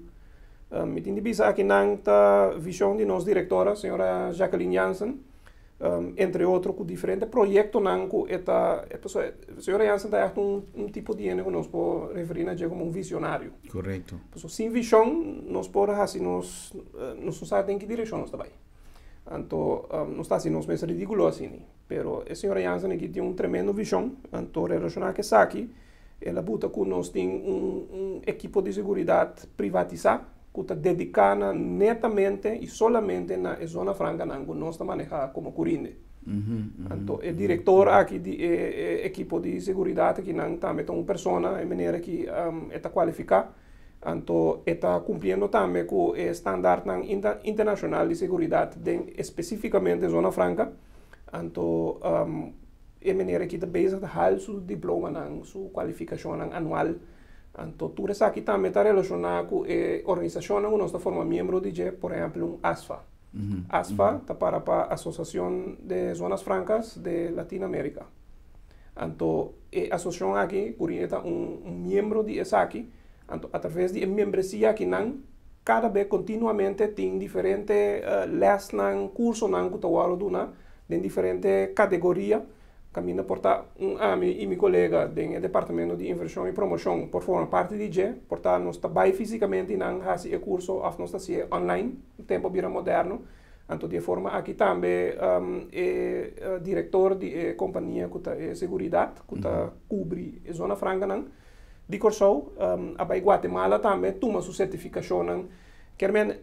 Um, e tem que pensar que não está visão de nós diretora, a senhora Jacqueline Janssen, um, entre outros, com diferentes projetos nanco a pessoa, a senhora Jansen está um, um tipo de ene que nós podemos referir a como um visionário. Correto. Pessoa, sem visão, nós podemos assim, nós, nós não sabemos em que direção nós estamos. Então, um, não está assim, nós mesmo ridículo assim, mas a senhora Jansen aqui tem um tremendo visão, então, com que saque, ela buta com nós tem um, um equipo de segurança privatizado, que está dedicada netamente e solamente na zona franca, na que nós como Curinde. Uhum, uhum, então, o diretor aqui eh, eh, de equipe de segurança que não também tem uma pessoa de maneira que um, está qualificada, então está cumprindo também com o estándar internacional de segurança especificamente na zona franca, então um, de maneira que baseado está o diploma, a sua qualificação anual Antotura aquí también está relacionado con organizaciones, uno que forma miembro de, por ejemplo, un ASFA. ASFA está para pa Asociación de Zonas Francas de Latinoamérica. Eh, asociación la asociación un, un miembro di esaki, de ASFA. a través de la membresía nan cada vez continuamente tiene diferentes uh, eh, cursos curso, que está duna, de diferentes categorías, cammina porta um eh, eh, amigo eh, mm-hmm. e meu colega do Departamento de inversão e promoção por forma parte de G, porta nos trabalho fisicamente não há esse curso af nos tasie online, tempo bira moderno, então de forma aqui também um, diretor de e companhia kuta segurança que está cubri a zona franca nan, di Corsou, um, abai Guatemala também tuma sua certificação nan,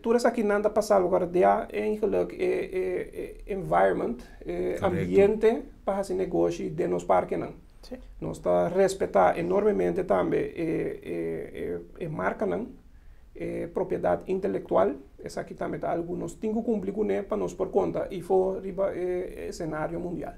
tudo isso aqui nanda passar lugar de a em geluk é, e, environment, ambiente, para esse negócio de nos parque não. Sí. Nós está respeitar enormemente também e, marca não, propriedade intelectual. Essa aqui também tá alguns tem que cumprir com para nós por conta e for eh, riba cenário mundial.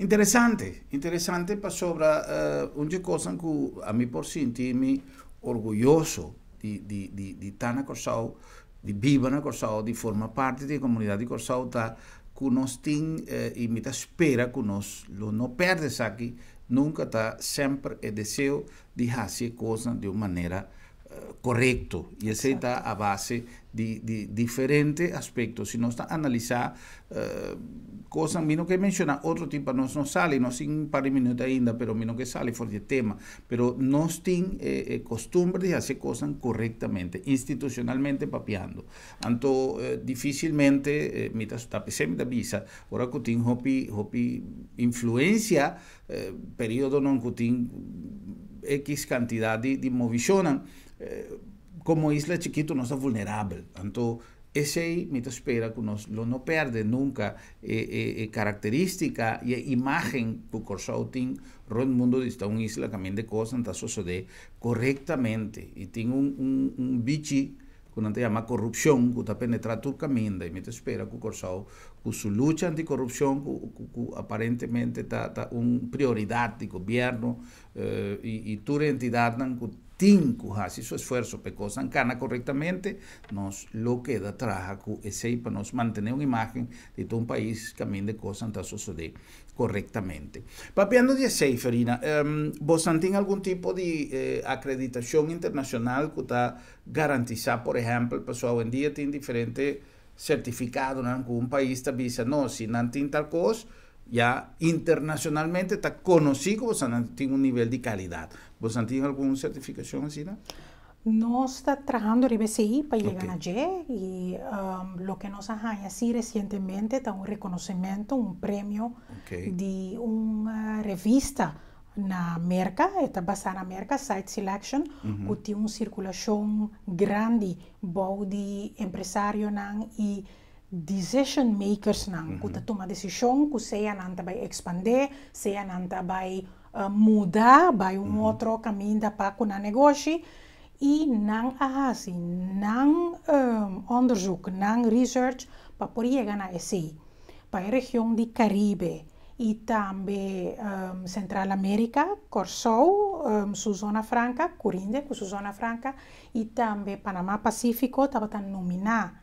Interessante, interessante para sobre uh, uma coisa que a mim por sentir-me orgulhoso de de de de estar na Corsau, de viver na Corsau, de formar parte da comunidade de Corsau, tá que nós temos e eh, muita espera que nós não perdes aqui, nunca está sempre o é desejo de fazer coisas de uma maneira uh, eh, correta. E essa está a base de, de diferentes aspectos. Se nós tá analisar uh, cosa menos que menciona Otro tipo no no sale no sin de minutos ainda pero menos que sale por del tema Pero no sin eh, eh costumbre de hacer cosas correctamente, institucionalmente, papiando anto eh, difícilmente, eh, mientras eh, mitas da visa ahora que hopi hopi influencia periodo non tiene x cantidad de movimientos, como isla chiquito no está vulnerable tanto ese mito espera que lo no pierde nunca eh, eh, eh, característica y imagen que todo el mundo está una isla también de cosas está sucede correctamente y tiene un, un, un que se llama corrupción que está penetrando camino, y mito espera que corsao con su lucha anticorrupción aparentemente está, un una prioridad del gobierno y, y tu entidad que tinku si su esfuerzo cosas sancana correctamente, nos lo queda trajaku ese para nos mantener una imagen de todo un país también de cosas anta suceder correctamente. Papiando de Ferina, um, ¿vos tienen algún tipo de eh, acreditación internacional que está garantizada, por ejemplo, pasó hoy en día tiene diferente certificado en algún país, te avisa, no, si no tiene tal cosa, ya internacionalmente está conocido, vos tiene un nivel de calidad. ¿Vos tiene alguna certificación así? No? está trabajando el BCI para llegar a y um, lo que nos ha así recientemente está un reconocimiento, un premio de una revista na merca, está basada la merca, Site Selection, que tiene una circulación grande, body de nan, y decision makers nang mm-hmm. kuta tuma desisyon ku seya nanta bay expande sea nanta bay uh, muda bay un mm-hmm. outro caminho da pa na negoci i nang ahasi nang um, onderzoek nang research pa poriega llegar na esse pa e region di Caribe i tambe um, Central America Corsou, um, su zona franca, ku su zona franca, e também Panamá Pacífico, estava nominado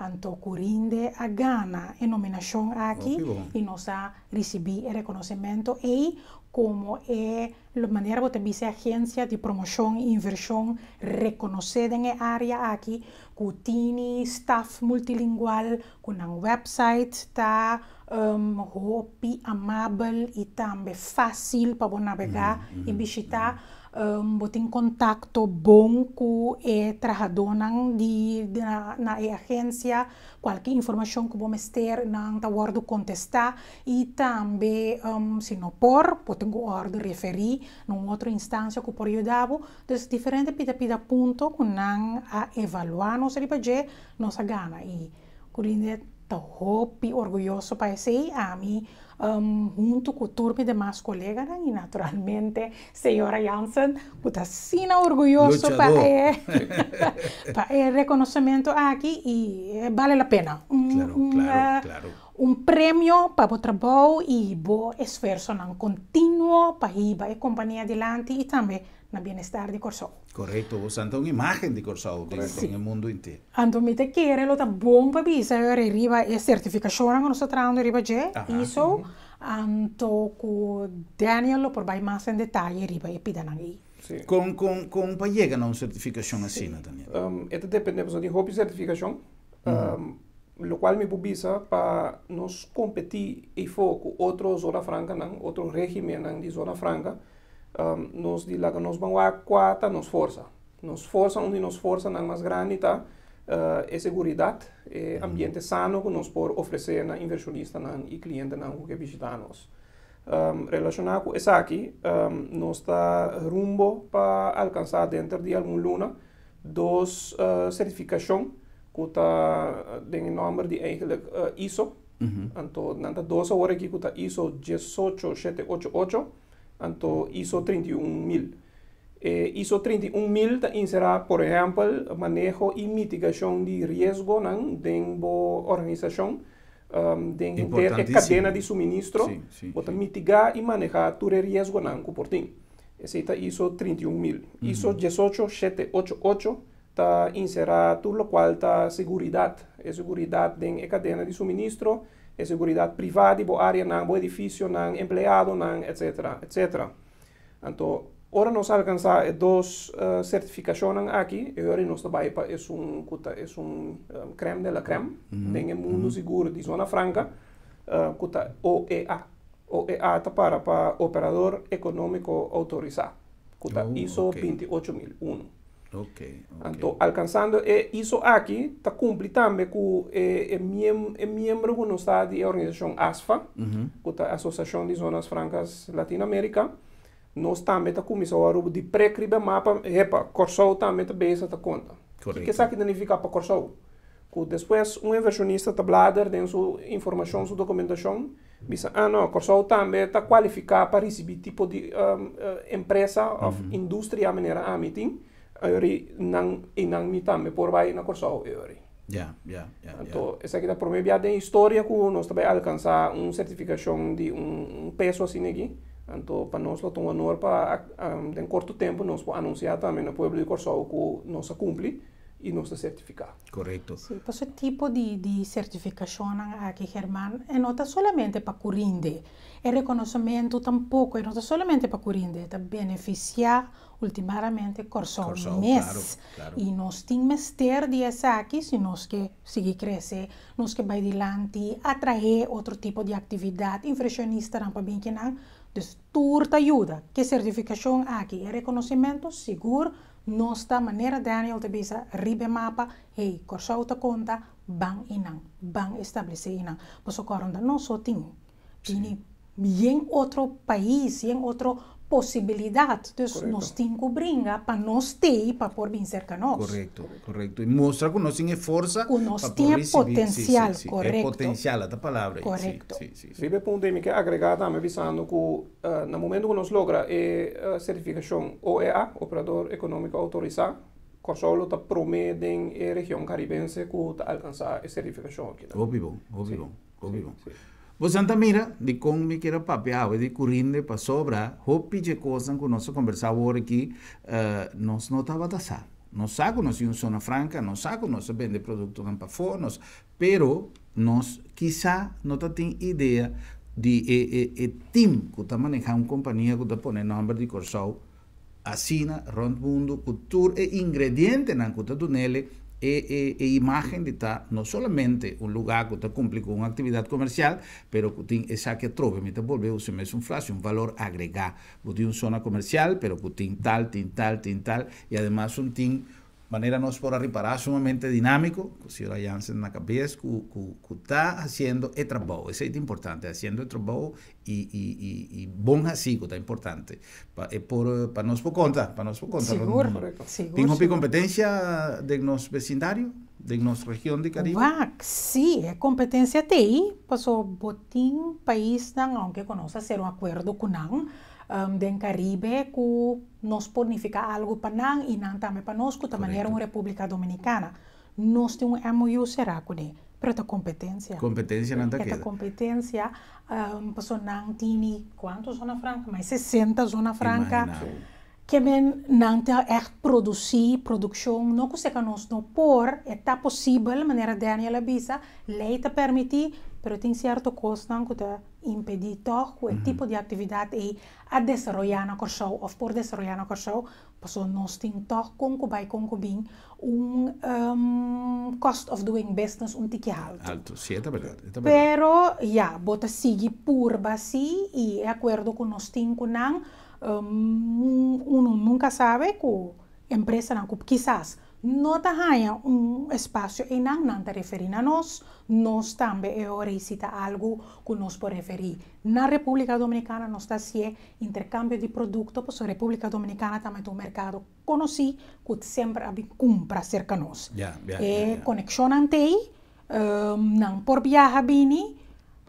Antocurinde a Ghana en nominación aquí y nos ha recibido el reconocimiento y como es eh, la manera que dice agencia de promoción e inversión reconocida en el área aquí, con un staff multilingual, con un website está um, amable y también fácil para navegar y visitar. um, botin contacto bom com e trabalhador de, na, na agência, qualquer informação que vamos ter não tá ordo contestar e também um, se não por, podem ordo referir num outra instância que por ajudar, dos diferentes pida pida ponto que não a evaluar nossa ribaje, nossa gana e, por Estoy orgulloso para y a um, junto con todos mis demás colegas, y naturalmente, señora Janssen, orgulloso sina orgulhoso para para el reconocimiento aquí y eh, vale la pena. Un eh, premio para el trabajo y bom esforço não para ir la compañía adelante y también en bienestar de Corso. Correcto, vos ante una imagen de Corsado sí. en el mundo inteiro. Anto mi te quiere lo tan bom para visa e riba e certificación que nosotros trando riba je iso anto co Daniel lo por vai más en detalle riba e pidan ahí. Sí. Con con con pa llega una certificación así, sí. Daniel. Um, esto depende de hobby certificación. Um, uh -huh. lo cual me publica para nos competir e foco outros zona franca, não, outros regime não, de zona franca. Um, nos dilaga nos van a cuata, nos forza. Nos forza, donde nos forza, nada más grande, uh, es seguridad eh, ambiente sano que nos por ofrecer na inversionista na, e cliente que visita visitan um, relacionado con eso um, nos está rumbo para alcanzar dentro de algún luna dos uh, certificaciones certificação que está uh, el número de uh, ISO, entonces nanta 12 horas aquí que está ISO 18788 Anto ISO 31000. Eh, ISO 31000 será, por ejemplo, manejo y mitigación de riesgo en la organización um, la cadena de suministro para mitigar y manejar tu riesgo ¿no? por ti. Esta ISO 31000. Hizo ISO 18788 está inserado lo cual está seguridad, de seguridad e cadena de suministro é seguridade privada, boa área não, boa edifício não, empregado não, etc, etc. Então, ora nós alcançamos duas uh, eh, certificações aqui, e ora nós trabalhamos para é um, um um, creme de la creme, tem o mundo seguro de Zona Franca, uh, cuta OEA. OEA está para, para operador econômico autorizado, cuta oh, ISO okay. 28001. Ok. okay. Então, alcançando. E isso aqui está cumpre também com é, é, mem é membro que nós está da organização ASFA, uhum. a Associação de Zonas Francas Latinoamérica. Nós também tá começando a de pré-cribe mapa, epa, Corsol também está bem essa conta. Correto. que isso aqui significa para Corsol? Que depois um inversionista tá bladar dentro sua informação, sua documentação, diz, ah não, Corsol também está qualificar para receber tipo de um, uh, empresa, uhum. indústria maneira a meeting ori nang inang mitam me porbai na corso ori Yeah, yeah, yeah. Então, yeah. essa aqui da promessa tem história que nós também alcançar uma certificação de um, peso assim aqui. Então, para nós, é um honor para, um, em curto tempo, nós anunciar também no Pueblo de Corsol que nós cumpre e nós certificar. Correto. Sim, esse tipo de, de certificação aqui, Germán, é nota somente para Curinde, é reconhecimento tampouco, é nota somente para Curinde, é beneficiar ultimamente corso, mes y Y Claro, claro. E aquí si que seguir que adelante otro tipo de actividad inversionista rampa bien que Entonces, toda ayuda Que certificación aquí el reconocimiento, seguro, nuestra manera, Daniel, te visa ribe mapa, hey, van te conta, inang, ban estabelecer inang. Pues, corona tenemos país, então Entonces correcto. nos tincumbringa para nos e para por vincerca nós. Correto, correto. e mostrar que nós temos força, Que nós temos potencial, sí, sí, sí. correcto. É potencial, esta palavra correto sim sim sí. Vive punto que agregar visando que uh, eh, no momento que nós logra eh, eh, a certificação OEA, Operador econômico Autorizado, Kosovo está prometen a región caribense que alcanzar esa certificación. Óbvio, óbvio, óbvio. Vosanta mira, eh, de como me queira papear, de corrinde para sobra, hopi de coisa que nós conversávamos agora aqui, uh, nós não estava a sal. Nós sabemos em zona franca, nós sabemos vende produto para fora, mas pero nós, quizá, não tem ideia de e, e, e que está manejando uma companhia que está pondo nome de Corsol, assina, rondo mundo, cultura e ingrediente na está do nele, E, e, e, imagen de estar no solamente un lugar que usted cumple con una actividad comercial, pero que esa que trove, mientras volvemos, se hace un frase, un valor agregado. Usted una zona comercial, pero que tiene tal, tin tal, tal, y además un tin manera por reparar sumamente dinámico, si la Janssen la está haciendo el trabajo es lavoro, questo es importante, facendo y y y importante asigo, está eh, importante, para por eh, por para para por Sicuro, sicuro. Tengo ¿Tiene competencia de nuestro vecindario? de nuestra región de Caribe? sí, es competencia TI, pues botín país, aunque conozca hacer un acuerdo con um, den Caribe que nos significa algo para nós e não também para nós, que também era uma República Dominicana. Nós temos um MOU, será que pero esta competencia. Competencia não está Para a competencia, um, pessoa não tini, quanto zona franca? Mais 60 zona franca. Que men não tem é produzir, produção, não consegue nós por pôr, está possível, maneira Daniela Bisa, lei te permite pero tem certo custo, que impedi toch quel mm -hmm. tipo de atividade e a desarrollana korsau of por desarrollana korsau paso nos ting com konku bai com bin un um, cost of doing business um tique alto. Alto, sì, è tabellare. Però, ja, bota sigi purba sì e accordo con nos ting kunan um, uno nunca sabe ku empresa na ku quizás Nota ganha um espaço e não não te referir a nós, nós também eu recita algo que nós podemos referir. Na República Dominicana nós está se intercâmbio de produtos, pois a República Dominicana também tem um mercado conhecido que sempre compra cerca de nós. Yeah, yeah, yeah, yeah. Conexão antei, um, não por viajar bini,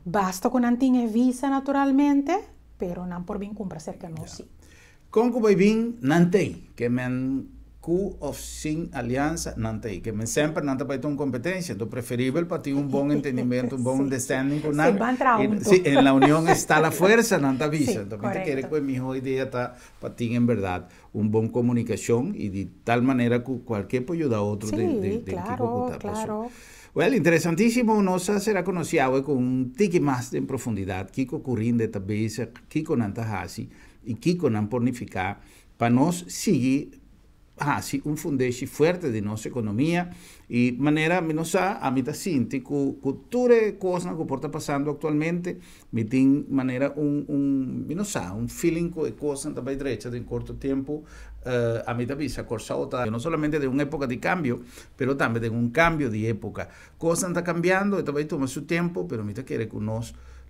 basta com antinha visa naturalmente, pero não por bem compra cerca de nós. Yeah. Congo bem, não tem, que men Q of sin alianza nantei que me sempre para competencia tu preferible para ti un buen entendimiento un buen sí. understanding con nanta en la unión está la fuerza nanta visa, sí, entonces te quiere que pues, mi idea está para ti en verdad un buen comunicación y de tal manera que cualquier puede ayudar a otro de, de, de claro, pues, claro. Bueno, interesantísimo. Nos será conocido con un tiki más en profundidad. Kiko Curín de Tabisa, Kiko Nantahasi y Kiko Nampornificar. Para nos seguir sí, un Fundesci fuerte de nuestra economía y de manera menos a mitad sinti cu culture cosa que porta pasando actualmente, mi manera un un menos de un feeling de cosa en bai derecha un corto tiempo eh, a mitad visa corsa otra no solamente de una época de cambio pero también de un cambio de época cosa está cambiando esto toma su tiempo pero mitad quiere que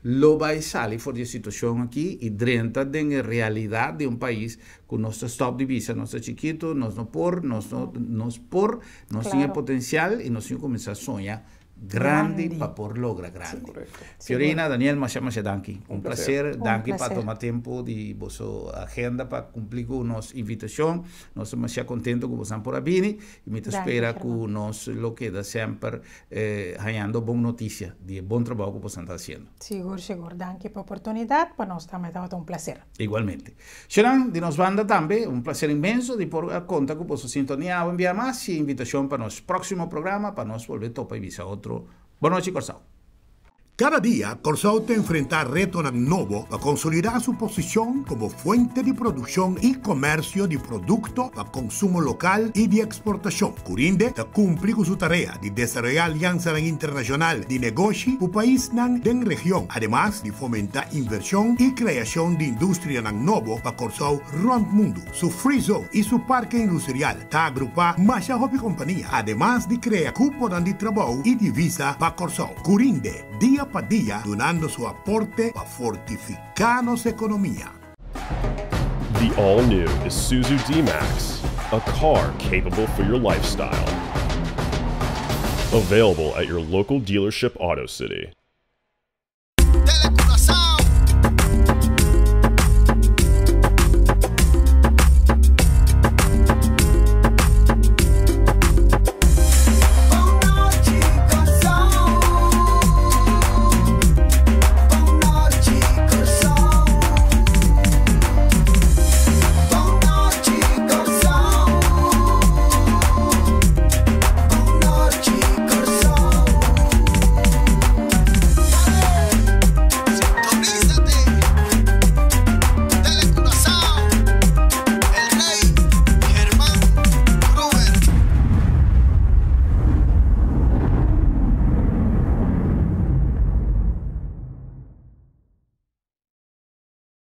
lo baixar for fora a situação aqui e dentro da realidade de um país com nossa top divisa, nosso chiquito, nós não por, nós não, nós por, nós claro. tinha potencial e nós tinha começar a sonhar grande grandi. para por logra grande. Fiorina, Daniel, muchas gracias Un, placer, Danki, para tomar tiempo de vuestra agenda para cumplir con nuestra invitación. Nos muy contento con están por aquí y me espera que nos lo queda siempre eh, hallando buena noticia de buen trabajo que están haciendo. Seguro, seguro. Danki por oportunidad, para nos también ha un placer. Igualmente. Sharon, de nos banda también, un placer inmenso de por contar con su sintonía o enviar más y invitación para nuestro próximo programa, para nos volver topa y visa otro મિત્રો બનો છે કરસાવ Cada día, te enfrentará retos nuevos para consolidar su posición como fuente de producción y comercio de productos para consumo local y de exportación. Curinde cumple con su tarea de desarrollar alianzas internacionales de negocios con país de la región, además de fomentar inversión y creación de industria nan novo para Corsau rond mundo. Su free zone y su parque industrial está agrupa más hobby compañía, además de crear cupos de trabajo y divisa para Corsau. Curinde, día Padilla donando su aporte a Fortificanos Economía. The all-new Isuzu D-Max, a car capable for your lifestyle. Available at your local dealership Auto City.